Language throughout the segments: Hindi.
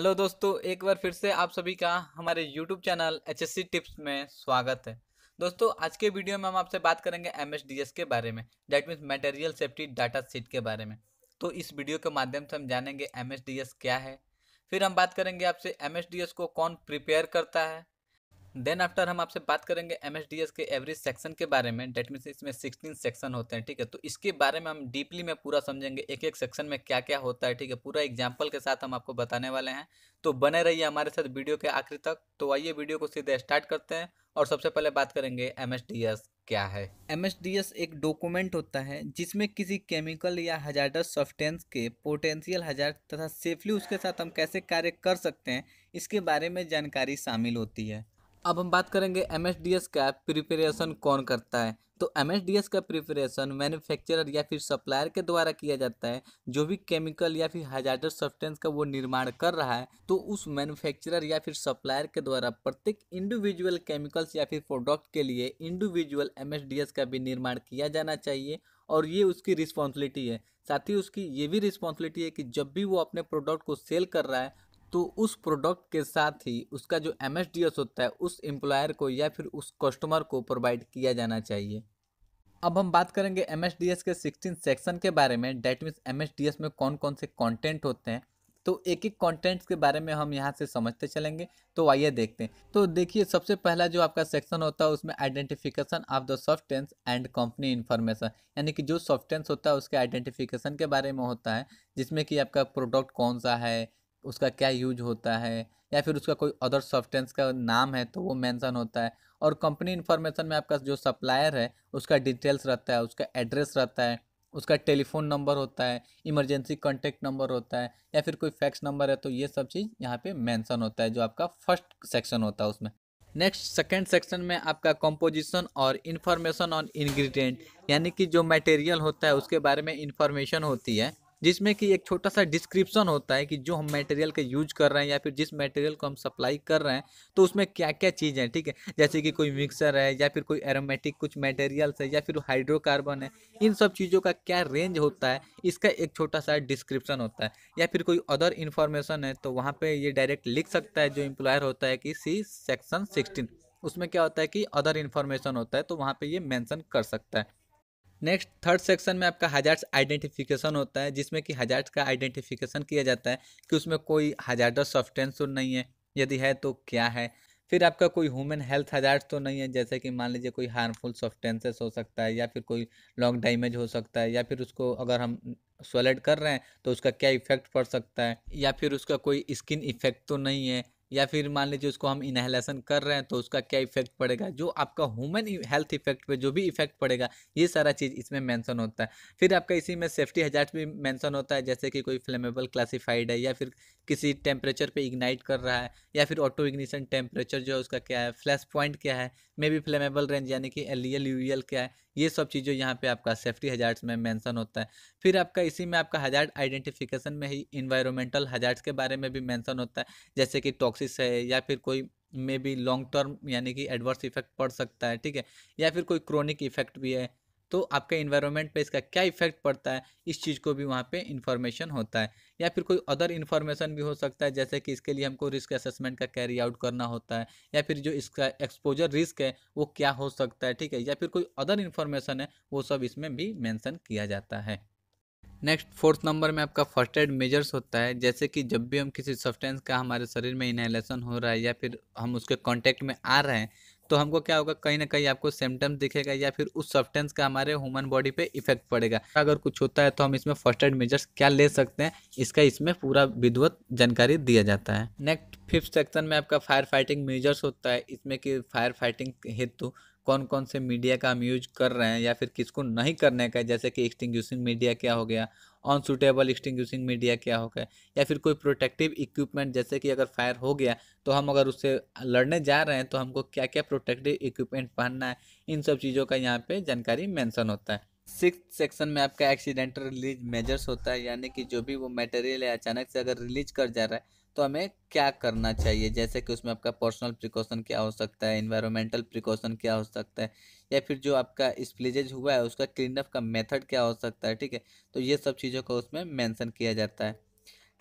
हेलो दोस्तों एक बार फिर से आप सभी का हमारे यूट्यूब चैनल एच टिप्स में स्वागत है दोस्तों आज के वीडियो में हम आपसे बात करेंगे एम के बारे में that means material safety data sheet के बारे में तो इस वीडियो के माध्यम से हम जानेंगे एम क्या है फिर हम बात करेंगे आपसे एम को कौन प्रिपेयर करता है देन आफ्टर हम आपसे बात करेंगे एम के एवरेज सेक्शन के बारे में डेट मीन इसमें सिक्सटीन सेक्शन होते हैं ठीक है तो इसके बारे में हम डीपली में पूरा समझेंगे एक एक सेक्शन में क्या क्या होता है ठीक है पूरा एग्जाम्पल के साथ हम आपको बताने वाले हैं तो बने रहिए हमारे साथ वीडियो के आखिर तक तो आइए वीडियो को सीधे स्टार्ट करते हैं और सबसे पहले बात करेंगे एम क्या है एम एक डॉक्यूमेंट होता है जिसमें किसी केमिकल या हजार्डस सब्सटेंस के पोटेंशियल हजार तथा सेफली उसके साथ हम कैसे कार्य कर सकते हैं इसके बारे में जानकारी शामिल होती है अब हम बात करेंगे एम का प्रिपरेशन कौन करता है तो एम का प्रिपरेशन मैन्युफैक्चरर या फिर सप्लायर के द्वारा किया जाता है जो भी केमिकल या फिर हजार सब्सटेंस का वो निर्माण कर रहा है तो उस मैन्युफैक्चरर या फिर सप्लायर के द्वारा प्रत्येक इंडिविजुअल केमिकल्स या फिर प्रोडक्ट के लिए इंडिविजुअल एम का भी निर्माण किया जाना चाहिए और ये उसकी रिस्पॉन्सिबिलिटी है साथ ही उसकी ये भी रिस्पॉन्सिबिलिटी है कि जब भी वो अपने प्रोडक्ट को सेल कर रहा है तो उस प्रोडक्ट के साथ ही उसका जो एम होता है उस एम्प्लॉयर को या फिर उस कस्टमर को प्रोवाइड किया जाना चाहिए अब हम बात करेंगे एम के सिक्सटीन सेक्शन के बारे में डैट मीन्स एम में कौन कौन से कॉन्टेंट होते हैं तो एक एक कंटेंट्स के बारे में हम यहाँ से समझते चलेंगे तो आइए देखते हैं तो देखिए सबसे पहला जो आपका सेक्शन होता है उसमें identification of the substance and company information यानी कि जो सॉफ्टेंस होता है उसके आइडेंटिफिकेशन के बारे में होता है जिसमें कि आपका प्रोडक्ट कौन सा है उसका क्या यूज होता है या फिर उसका कोई अदर सॉफ्टवेयर का नाम है तो वो मेंशन होता है और कंपनी इन्फॉर्मेशन में आपका जो सप्लायर है उसका डिटेल्स रहता है उसका एड्रेस रहता है उसका टेलीफोन नंबर होता है इमरजेंसी कॉन्टेक्ट नंबर होता है या फिर कोई फैक्स नंबर है तो ये सब चीज़ यहाँ पे मेंशन होता है जो आपका फर्स्ट सेक्शन होता है उसमें नेक्स्ट सेकेंड सेक्शन में आपका कंपोजिशन और इन्फॉर्मेशन ऑन इंग्रेडिएंट यानी कि जो मटेरियल होता है उसके बारे में इंफॉर्मेशन होती है जिसमें कि एक छोटा सा डिस्क्रिप्शन होता है कि जो हम मटेरियल का यूज कर रहे हैं या फिर जिस मटेरियल को हम सप्लाई कर रहे हैं तो उसमें क्या क्या चीज़ है ठीक है जैसे कि कोई मिक्सर है या फिर कोई एरोमेटिक कुछ मटेरियल्स है या फिर हाइड्रोकार्बन है इन सब चीज़ों का क्या रेंज होता है इसका एक छोटा सा डिस्क्रिप्शन होता है या फिर कोई अदर इन्फॉर्मेशन है तो वहाँ पर ये डायरेक्ट लिख सकता है जो एम्प्लॉयर होता है कि सी सेक्शन सिक्सटीन उसमें क्या होता है कि अदर इन्फॉर्मेशन होता है तो वहाँ पर ये मैंसन कर सकता है नेक्स्ट थर्ड सेक्शन में आपका हजार्स आइडेंटिफिकेशन होता है जिसमें कि हजार्स का आइडेंटिफिकेशन किया जाता है कि उसमें कोई हजार्डस सॉफ्टेंस तो नहीं है यदि है तो क्या है फिर आपका कोई ह्यूमन हेल्थ हजार्स तो नहीं है जैसे कि मान लीजिए कोई हार्मफुल सॉफ्टेंसेस हो सकता है या फिर कोई लॉन्ग डैमेज हो सकता है या फिर उसको अगर हम सोलड कर रहे हैं तो उसका क्या इफेक्ट पड़ सकता है या फिर उसका कोई स्किन इफेक्ट तो नहीं है या फिर मान लीजिए उसको हम इनहेलेशन कर रहे हैं तो उसका क्या इफेक्ट पड़ेगा जो आपका ह्यूमन हेल्थ इफेक्ट पे जो भी इफेक्ट पड़ेगा ये सारा चीज़ इसमें मेंशन होता है फिर आपका इसी में सेफ्टी हजार्ट भी मेंशन होता है जैसे कि कोई फ्लेमेबल क्लासिफाइड है या फिर किसी टेम्परेचर पे इग्नाइट कर रहा है या फिर ऑटो इग्निशन टेम्परेचर जो है उसका क्या है फ्लैश पॉइंट क्या है मे बी फ्लेमेबल रेंज यानी कि L E L U L क्या है ये सब चीज़ें यहाँ पे आपका सेफ्टी हजार्ड्स में मेंशन होता है फिर आपका इसी में आपका हजार्ड आइडेंटिफिकेशन में ही इन्वायरमेंटल हजार्ड्स के बारे में भी मेंशन होता है जैसे कि टॉक्सिस है या फिर कोई मे बी लॉन्ग टर्म यानी कि एडवर्स इफेक्ट पड़ सकता है ठीक है या फिर कोई क्रोनिक इफेक्ट भी है तो आपके इन्वायरमेंट पे इसका क्या इफेक्ट पड़ता है इस चीज़ को भी वहाँ पे इंफॉर्मेशन होता है या फिर कोई अदर इन्फॉर्मेशन भी हो सकता है जैसे कि इसके लिए हमको रिस्क असेसमेंट का कैरी आउट करना होता है या फिर जो इसका एक्सपोजर रिस्क है वो क्या हो सकता है ठीक है या फिर कोई अदर इन्फॉर्मेशन है वो सब इसमें भी मैंसन किया जाता है नेक्स्ट फोर्थ नंबर में आपका फर्स्ट एड मेजर्स होता है जैसे कि जब भी हम किसी सब्सटेंस का हमारे शरीर में इनहेलेशन हो रहा है या फिर हम उसके कांटेक्ट में आ रहे हैं तो हमको क्या होगा कहीं ना कहीं आपको सिम्टम्स दिखेगा या फिर उस सब्सटेंस का हमारे ह्यूमन बॉडी पे इफेक्ट पड़ेगा अगर कुछ होता है तो हम इसमें फर्स्ट एड मेजर्स क्या ले सकते हैं इसका इसमें पूरा विधिवत जानकारी दिया जाता है नेक्स्ट फिफ्थ सेक्शन में आपका फायर फाइटिंग मेजर्स होता है इसमें कि फायर फाइटिंग हेतु कौन कौन से मीडिया का हम यूज कर रहे हैं या फिर किसको नहीं करने का जैसे कि एक्सटिंग्यूसिंग मीडिया क्या हो गया अनसूटेबल एक्सटिंग्यूसिंग मीडिया क्या हो गया या फिर कोई प्रोटेक्टिव इक्विपमेंट जैसे कि अगर फायर हो गया तो हम अगर उससे लड़ने जा रहे हैं तो हमको क्या क्या प्रोटेक्टिव इक्विपमेंट पहनना है इन सब चीज़ों का यहाँ पर जानकारी मैंसन होता है सिक्स सेक्शन में आपका एक्सीडेंटल रिलीज मेजर्स होता है यानी कि जो भी वो मटेरियल है अचानक से अगर रिलीज कर जा रहा है तो हमें क्या करना चाहिए जैसे कि उसमें आपका पर्सनल प्रिकॉशन क्या हो सकता है इन्वायरमेंटल प्रिकॉशन क्या हो सकता है या फिर जो आपका स्प्लीजेज हुआ है उसका क्लीनअप का मेथड क्या हो सकता है ठीक है तो ये सब चीज़ों को उसमें मेंशन किया जाता है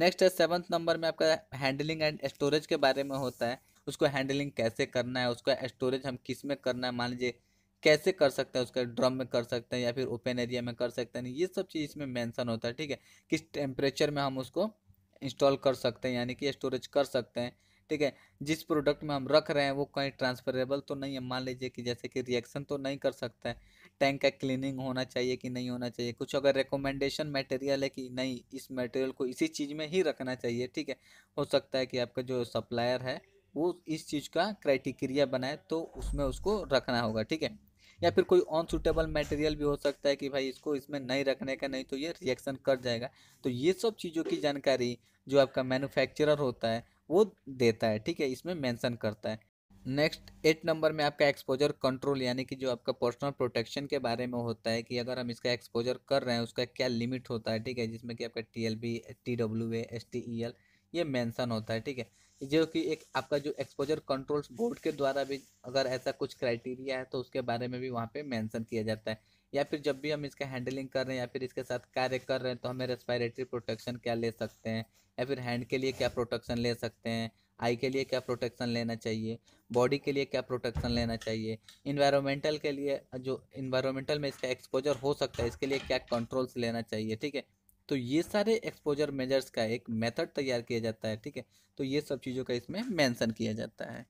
नेक्स्ट है सेवन्थ नंबर में आपका हैंडलिंग एंड स्टोरेज के बारे में होता है उसको हैंडलिंग कैसे करना है उसका स्टोरेज हम किस में करना है मान लीजिए कैसे कर सकते हैं उसका ड्रम में कर सकते हैं या फिर ओपन एरिया में कर सकते हैं ये सब चीज़ इसमें मेंशन होता है ठीक है किस टेम्परेचर में हम उसको इंस्टॉल कर सकते हैं यानी कि स्टोरेज कर सकते हैं ठीक है जिस प्रोडक्ट में हम रख रहे हैं वो कहीं ट्रांसफरेबल तो नहीं है मान लीजिए कि जैसे कि रिएक्शन तो नहीं कर सकते हैं टैंक का क्लीनिंग होना चाहिए कि नहीं होना चाहिए कुछ अगर रिकमेंडेशन मटेरियल है कि नहीं इस मटेरियल को इसी चीज़ में ही रखना चाहिए ठीक है हो सकता है कि आपका जो सप्लायर है वो इस चीज़ का क्राइटेरिया बनाए तो उसमें उसको रखना होगा ठीक है या फिर कोई अनसूटेबल मटेरियल भी हो सकता है कि भाई इसको इसमें नहीं रखने का नहीं तो ये रिएक्शन कर जाएगा तो ये सब चीज़ों की जानकारी जो आपका मैनुफैक्चरर होता है वो देता है ठीक है इसमें मैंसन करता है नेक्स्ट एट नंबर में आपका एक्सपोजर कंट्रोल यानी कि जो आपका पर्सनल प्रोटेक्शन के बारे में होता है कि अगर हम इसका एक्सपोजर कर रहे हैं उसका क्या लिमिट होता है ठीक है जिसमें कि आपका T L B T W A S T E L ये मेंशन होता है ठीक है जो कि एक आपका जो एक्सपोजर कंट्रोल्स बोर्ड के द्वारा भी अगर ऐसा कुछ क्राइटेरिया है तो उसके बारे में भी वहाँ पे मेंशन किया जाता है या फिर जब भी हम इसका हैंडलिंग कर रहे हैं या फिर इसके साथ कार्य कर रहे हैं तो हमें रेस्पायरेटरी प्रोटेक्शन क्या ले सकते हैं या फिर हैंड के लिए क्या प्रोटेक्शन ले सकते हैं आई के लिए क्या प्रोटेक्शन लेना चाहिए बॉडी के लिए क्या प्रोटेक्शन लेना चाहिए इन्वायरमेंटल के लिए जो इन्वायरमेंटल में इसका एक्सपोजर हो सकता है इसके लिए क्या कंट्रोल्स लेना चाहिए ठीक है तो ये सारे एक्सपोजर मेजर्स का एक मेथड तैयार किया जाता है ठीक है तो ये सब चीज़ों का इसमें मेंशन किया जाता है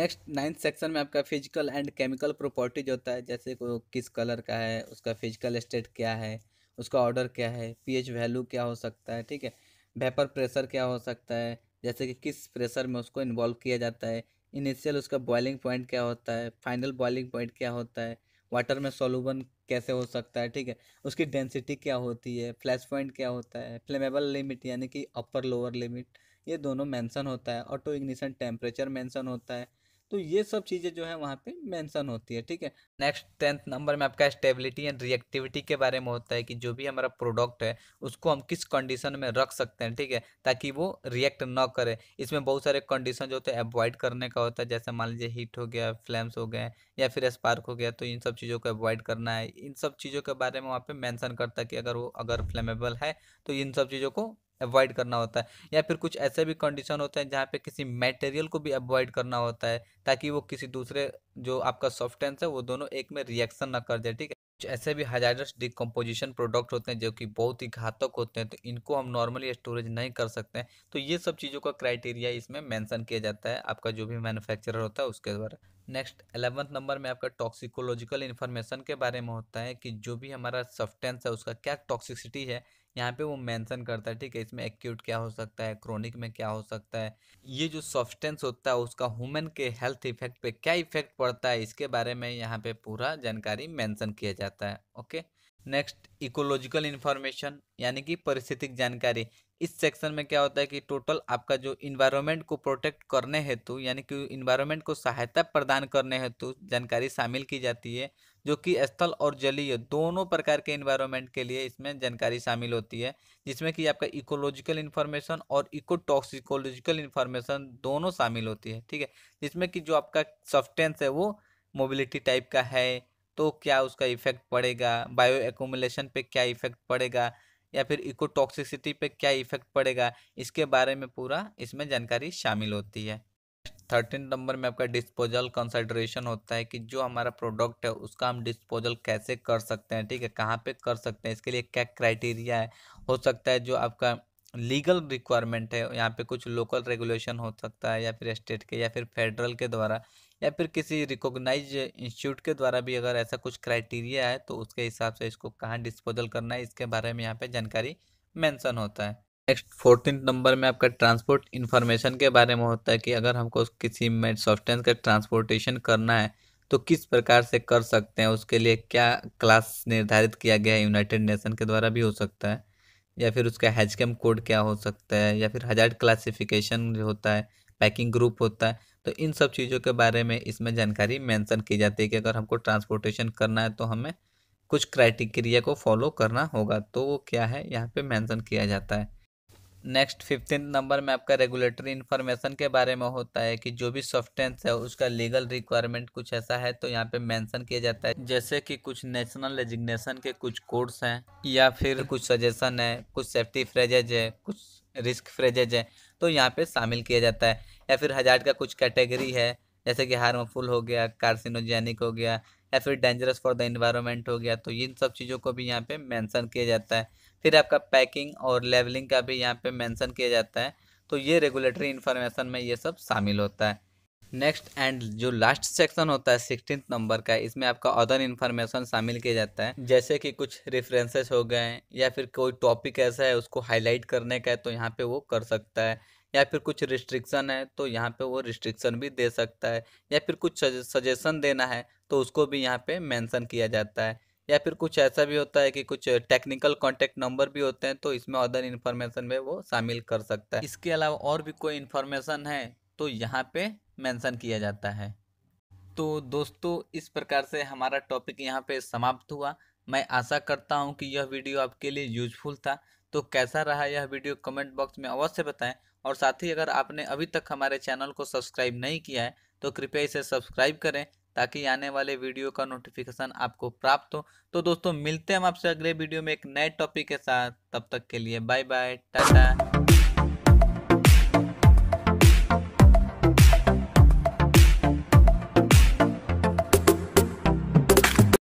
नेक्स्ट नाइन्थ सेक्शन में आपका फिजिकल एंड केमिकल प्रॉपर्टीज होता है जैसे को किस कलर का है उसका फिजिकल स्टेट क्या है उसका ऑर्डर क्या है पी वैल्यू क्या हो सकता है ठीक है वेपर प्रेशर क्या हो सकता है जैसे कि किस प्रेशर में उसको इन्वॉल्व किया जाता है इनिशियल उसका बॉइलिंग पॉइंट क्या होता है फाइनल बॉइलिंग पॉइंट क्या होता है वाटर में सोलूबन कैसे हो सकता है ठीक है उसकी डेंसिटी क्या होती है फ्लैश पॉइंट क्या होता है फ्लेमेबल लिमिट यानी कि अपर लोअर लिमिट ये दोनों मेंशन होता है ऑटो इग्निशन टेम्परेचर मेंशन होता है तो ये सब चीज़ें जो है वहाँ पे मेंशन होती है ठीक है नेक्स्ट टेंथ नंबर में आपका स्टेबिलिटी एंड रिएक्टिविटी के बारे में होता है कि जो भी हमारा प्रोडक्ट है उसको हम किस कंडीशन में रख सकते हैं ठीक है ताकि वो रिएक्ट ना करे इसमें बहुत सारे कंडीशन जो होते हैं अवॉइड करने का होता है जैसे मान लीजिए हीट हो गया फ्लेम्स हो गए या फिर स्पार्क हो गया तो इन सब चीज़ों को अवॉइड करना है इन सब चीज़ों के बारे में वहाँ पर मैंसन करता है कि अगर वो अगर फ्लेमेबल है तो इन सब चीज़ों को अवॉइड करना होता है या फिर कुछ ऐसे भी कंडीशन होते हैं जहाँ पे किसी मटेरियल को भी अवॉइड करना होता है ताकि वो किसी दूसरे जो आपका सॉफ्टेंस है वो दोनों एक में रिएक्शन ना कर जाए ठीक है कुछ ऐसे भी हजारस डिकम्पोजिशन प्रोडक्ट होते हैं जो कि बहुत ही घातक होते हैं तो इनको हम नॉर्मली स्टोरेज नहीं कर सकते हैं तो ये सब चीज़ों का क्राइटेरिया इसमें मैंसन किया जाता है आपका जो भी मैन्युफैक्चरर होता है उसके द्वारा नेक्स्ट एलेवंथ नंबर में आपका टॉक्सिकोलॉजिकल इन्फॉर्मेशन के बारे में होता है कि जो भी हमारा सफ्टेंस है उसका क्या टॉक्सिसिटी है यहाँ पे वो मेंशन करता है ठीक है इसमें एक्यूट क्या हो सकता है क्रोनिक में क्या हो सकता है ये जो सॉफ्टेंस होता है उसका ह्यूमन के हेल्थ इफेक्ट पे क्या इफेक्ट पड़ता है इसके बारे में यहाँ पे पूरा जानकारी मेंशन किया जाता है ओके नेक्स्ट इकोलॉजिकल इन्फॉर्मेशन यानी कि परिस्थितिक जानकारी इस सेक्शन में क्या होता है कि टोटल आपका जो इन्वायरमेंट को प्रोटेक्ट करने हेतु यानी कि इन्वायरमेंट को सहायता प्रदान करने हेतु जानकारी शामिल की जाती है जो कि स्थल और जलीय दोनों प्रकार के इन्वायरमेंट के लिए इसमें जानकारी शामिल होती है जिसमें कि आपका इकोलॉजिकल इन्फॉर्मेशन और इको टॉक्सिकोलॉजिकल इन्फॉर्मेशन दोनों शामिल होती है ठीक है जिसमें कि जो आपका सब्सटेंस है वो मोबिलिटी टाइप का है तो क्या उसका इफेक्ट पड़ेगा बायो एकोमुलेशन पे क्या इफेक्ट पड़ेगा या फिर इकोटॉक्सिसिटी पे क्या इफेक्ट पड़ेगा इसके बारे में पूरा इसमें जानकारी शामिल होती है थर्टीन नंबर में आपका डिस्पोजल कंसिडरेशन होता है कि जो हमारा प्रोडक्ट है उसका हम डिस्पोजल कैसे कर सकते हैं ठीक है कहाँ पे कर सकते हैं इसके लिए क्या क्राइटेरिया है हो सकता है जो आपका लीगल रिक्वायरमेंट है यहाँ पे कुछ लोकल रेगुलेशन हो सकता है या फिर स्टेट के या फिर फेडरल के द्वारा या फिर किसी रिकोगनाइज इंस्टीट्यूट के द्वारा भी अगर ऐसा कुछ क्राइटेरिया है तो उसके हिसाब से इसको कहाँ डिस्पोजल करना है इसके बारे में यहाँ पर जानकारी मैंसन होता है नेक्स्ट फोर्टीन नंबर में आपका ट्रांसपोर्ट इन्फॉर्मेशन के बारे में होता है कि अगर हमको किसी में सॉफ्टवेयर का ट्रांसपोर्टेशन करना है तो किस प्रकार से कर सकते हैं उसके लिए क्या क्लास निर्धारित किया गया है यूनाइटेड नेशन के द्वारा भी हो सकता है या फिर उसका हैजकम कोड क्या हो सकता है या फिर हजार क्लासिफिकेशन होता है पैकिंग ग्रुप होता है तो इन सब चीज़ों के बारे में इसमें जानकारी मेंशन की जाती है कि अगर हमको ट्रांसपोर्टेशन करना है तो हमें कुछ क्राइटेरिया को फॉलो करना होगा तो वो क्या है यहाँ पे मेंशन किया जाता है नेक्स्ट फिफ्टीन नंबर में आपका रेगुलेटरी इन्फॉर्मेशन के बारे में होता है कि जो भी सॉफ्टेंस है उसका लीगल रिक्वायरमेंट कुछ ऐसा है तो यहाँ पे मेंशन किया जाता है जैसे कि कुछ नेशनल रेजिग्नेशन के कुछ कोर्स हैं या फिर कुछ सजेशन है कुछ सेफ्टी फ्रेजेज है कुछ रिस्क फ्रेजेज है तो यहाँ पे शामिल किया जाता है या फिर हजार का कुछ कैटेगरी है जैसे कि हार्मफुल हो गया कार्सिनोजेनिक हो गया या फिर डेंजरस फॉर द इन्वायरमेंट हो गया तो इन सब चीज़ों को भी यहाँ पे मैंसन किया जाता है फिर आपका पैकिंग और लेवलिंग का भी यहाँ पे मेंशन किया जाता है तो ये रेगुलेटरी इन्फॉर्मेशन में ये सब शामिल होता है नेक्स्ट एंड जो लास्ट सेक्शन होता है सिक्सटीन नंबर का इसमें आपका अदर इन्फॉर्मेशन शामिल किया जाता है जैसे कि कुछ रेफरेंसेस हो गए या फिर कोई टॉपिक ऐसा है उसको हाईलाइट करने का है तो यहाँ पे वो कर सकता है या फिर कुछ रिस्ट्रिक्शन है तो यहाँ पे वो रिस्ट्रिक्शन भी दे सकता है या फिर कुछ सजेशन देना है तो उसको भी यहाँ पे मेंशन किया जाता है या फिर कुछ ऐसा भी होता है कि कुछ टेक्निकल कॉन्टेक्ट नंबर भी होते हैं तो इसमें अदर इन्फॉर्मेशन में वो शामिल कर सकता है इसके अलावा और भी कोई इन्फॉर्मेशन है तो यहाँ पे मेंशन किया जाता है तो दोस्तों इस प्रकार से हमारा टॉपिक यहाँ पे समाप्त हुआ मैं आशा करता हूँ कि यह वीडियो आपके लिए यूजफुल था तो कैसा रहा यह वीडियो कमेंट बॉक्स में अवश्य बताएं और साथ ही अगर आपने अभी तक हमारे चैनल को सब्सक्राइब नहीं किया है तो कृपया इसे सब्सक्राइब करें ताकि आने वाले वीडियो का नोटिफिकेशन आपको प्राप्त हो तो दोस्तों मिलते हैं हम आपसे अगले वीडियो में एक नए टॉपिक के साथ तब तक के लिए बाय बाय टाटा